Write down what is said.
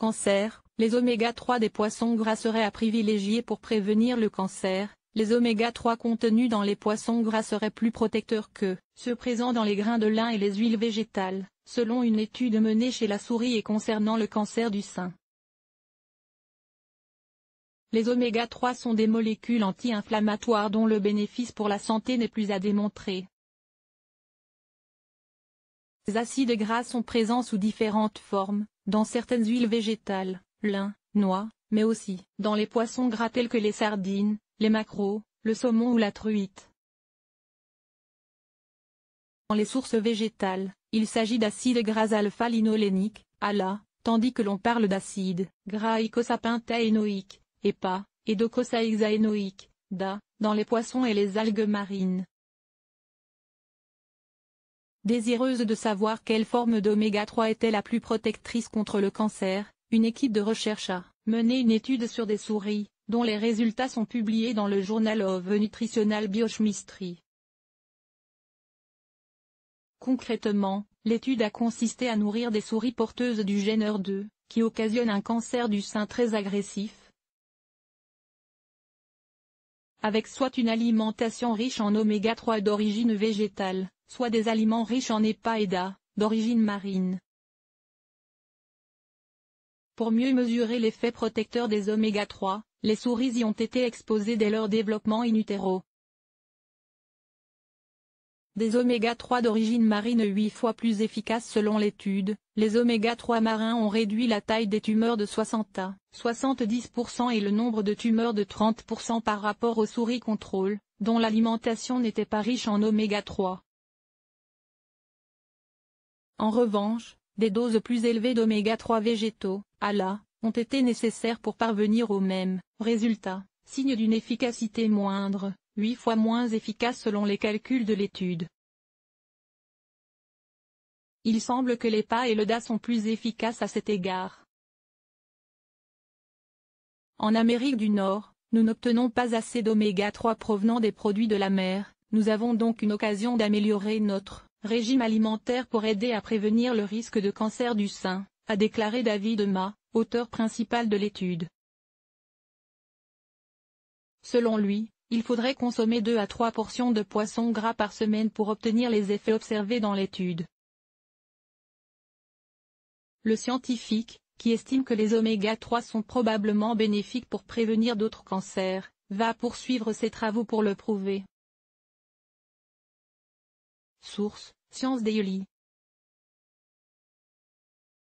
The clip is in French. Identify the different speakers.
Speaker 1: Cancer, les oméga-3 des poissons gras seraient à privilégier pour prévenir le cancer, les oméga-3 contenus dans les poissons gras seraient plus protecteurs que ceux présents dans les grains de lin et les huiles végétales, selon une étude menée chez la souris et concernant le cancer du sein. Les oméga-3 sont des molécules anti-inflammatoires dont le bénéfice pour la santé n'est plus à démontrer acides gras sont présents sous différentes formes, dans certaines huiles végétales, lin, noix, mais aussi dans les poissons gras tels que les sardines, les maquereaux, le saumon ou la truite. Dans les sources végétales, il s'agit d'acides gras alpha-linoléniques, ALA, tandis que l'on parle d'acides gras icosapentaénoïques, EPA, et d'ocosahexaénoïques, DA, dans les poissons et les algues marines. Désireuse de savoir quelle forme d'oméga 3 était la plus protectrice contre le cancer, une équipe de recherche a mené une étude sur des souris, dont les résultats sont publiés dans le Journal of Nutritional Biochemistry. Concrètement, l'étude a consisté à nourrir des souris porteuses du gène HER2, qui occasionne un cancer du sein très agressif, avec soit une alimentation riche en oméga-3 d'origine végétale, soit des aliments riches en epa et d'A, d'origine marine. Pour mieux mesurer l'effet protecteur des oméga-3, les souris y ont été exposées dès leur développement in utero, des oméga-3 d'origine marine 8 fois plus efficaces selon l'étude, les oméga-3 marins ont réduit la taille des tumeurs de 60 à 70% et le nombre de tumeurs de 30% par rapport aux souris contrôle, dont l'alimentation n'était pas riche en oméga-3. En revanche, des doses plus élevées d'oméga-3 végétaux, ALA, ont été nécessaires pour parvenir au même résultat, signe d'une efficacité moindre, 8 fois moins efficace selon les calculs de l'étude. Il semble que les pas et le da sont plus efficaces à cet égard. En Amérique du Nord, nous n'obtenons pas assez d'oméga 3 provenant des produits de la mer, nous avons donc une occasion d'améliorer notre régime alimentaire pour aider à prévenir le risque de cancer du sein, a déclaré David Ma, auteur principal de l'étude. Selon lui, il faudrait consommer 2 à 3 portions de poisson gras par semaine pour obtenir les effets observés dans l'étude. Le scientifique, qui estime que les oméga-3 sont probablement bénéfiques pour prévenir d'autres cancers, va poursuivre ses travaux pour le prouver. Source, Science Daily